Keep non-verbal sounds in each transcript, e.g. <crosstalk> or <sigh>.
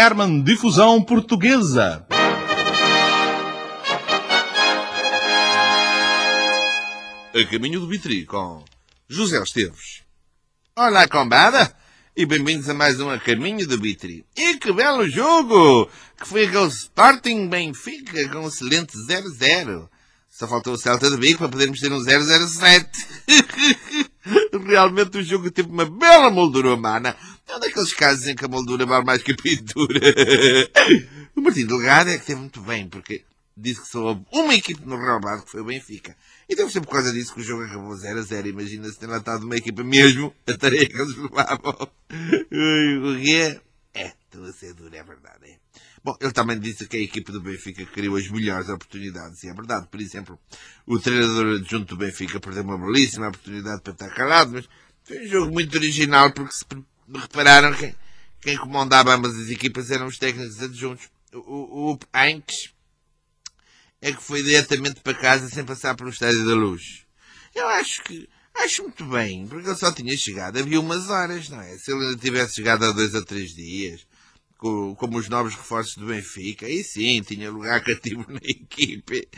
Herman Difusão Portuguesa. A caminho do Bitri com José Esteves. Olá, combada! E bem-vindos a mais um A Caminho do Bitri. E que belo jogo! Que foi aquele Sporting Benfica com um excelente 0-0. Só faltou o Celta de Bico para podermos ter um 007. <laughs> Realmente o jogo teve uma bela moldura humana. Onde é casos em que a moldura vale mais que a pintura? o Martim Delgado é que teve muito bem, porque disse que só houve uma equipe no Real Madrid que foi o Benfica. E deve ser por causa disso que o jogo acabou 0 a 0. Imagina se ter estado uma equipa mesmo, a tarefa que eles levavam. o quê? É? é, estou a ser duro, é verdade. É. Bom, ele também disse que a equipa do Benfica criou as melhores oportunidades, e é verdade. Por exemplo, o treinador adjunto do Benfica perdeu uma belíssima oportunidade para estar calado, mas foi um jogo muito original porque se repararam que quem comandava ambas as equipas eram os técnicos adjuntos. O, o Anques é que foi diretamente para casa sem passar pelo Estádio da Luz. Eu acho que acho muito bem, porque ele só tinha chegado havia umas horas, não é? Se ele ainda tivesse chegado há dois ou três dias, como com os novos reforços do Benfica, aí sim tinha lugar <laughs> cativo na equipe.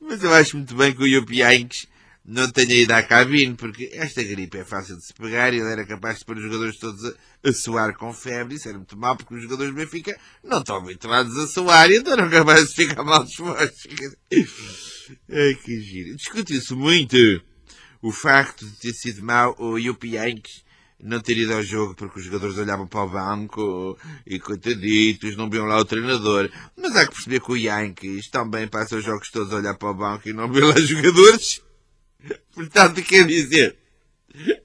Mas eu acho muito bem que o Yupianques não tenha ido à cabine, porque esta gripe é fácil de se pegar e ele era capaz de pôr os jogadores todos a, a suar com febre. Isso era muito mal, porque os jogadores do Benfica não estão habituados a suar e então eram capazes de ficar mal dispostos. é <laughs> que giro. Discutiu-se muito o facto de ter sido mal o Yupi Yankees não ter ido ao jogo porque os jogadores olhavam para o banco e coitaditos, não viam lá o treinador. Mas há que perceber que o Yankees também passa os jogos todos a olhar para o banco e não vê lá os <laughs> jogadores. <laughs> Portanto, quer dizer,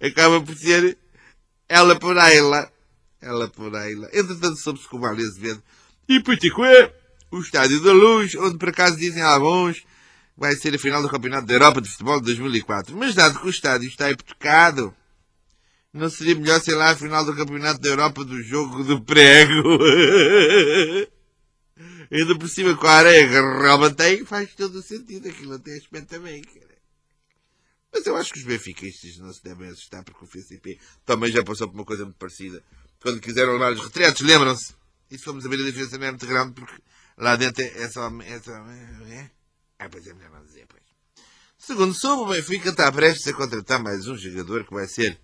acaba por ser ela por ela. Ela por ela. Entretanto, soube-se com o Mário Azevedo. E Puticué, o Estádio da Luz, onde por acaso dizem alguns vai ser a final do Campeonato da Europa de Futebol de 2004. Mas dado que o estádio está hipotecado, não seria melhor, sei lá, a final do Campeonato da Europa do jogo do prego? <laughs> Ainda por cima com a areia que realmente faz todo o sentido. Aquilo até aspecto é também, cara. Mas eu acho que os benfiquistas não se devem assustar porque o FCP também já passou por uma coisa muito parecida. Quando quiseram levar os retratos, lembram-se. E se fomos a ver a diferença não é muito grande porque lá dentro é, é só... É só é? Ah, pois é melhor não dizer, pois. Segundo soube, o Benfica está prestes a contratar mais um jogador que vai ser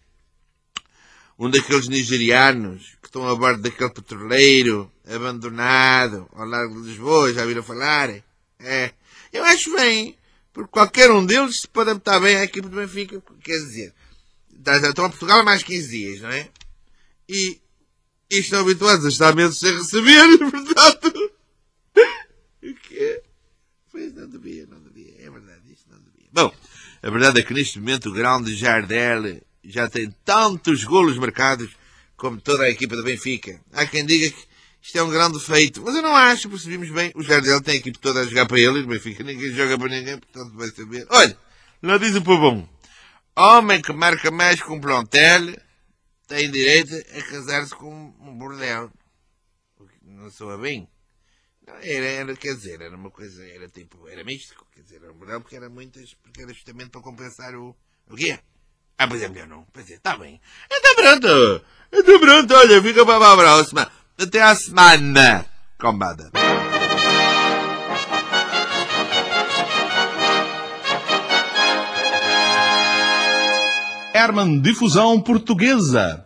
um daqueles nigerianos que estão a bordo daquele petroleiro abandonado ao largo de Lisboa, já viram falar? É. Eu acho bem por qualquer um deles, pode estar bem a equipe do Benfica, quer dizer, estão a Portugal há mais 15 dias, não é? E, e estão é habituados a estar meses sem receber, <laughs> portanto. o quê? Pois não devia, não devia. É verdade, isto não devia. Bom, a verdade é que neste momento o grande Jardel já tem tantos golos marcados como toda a equipa do Benfica. Há quem diga que isto é um grande feito. Mas eu não acho, percebemos bem. O Jardel tem a equipe toda a jogar para ele, mas Benfica ninguém joga para ninguém, portanto vai saber. Olha, lá diz o Pavão. Homem que marca mais com um plantel tem direito a casar-se com um bordel. Não soa bem. Não, era, era, quer dizer, era uma coisa, era tipo, era místico, quer dizer, era um bordel porque era muitas, porque era justamente para compensar o, o quê? Ah, pois é melhor não. Pois é, está bem. Então pronto. Então pronto, olha, fica para a próxima. Até à semana, combada. Herman Difusão Portuguesa.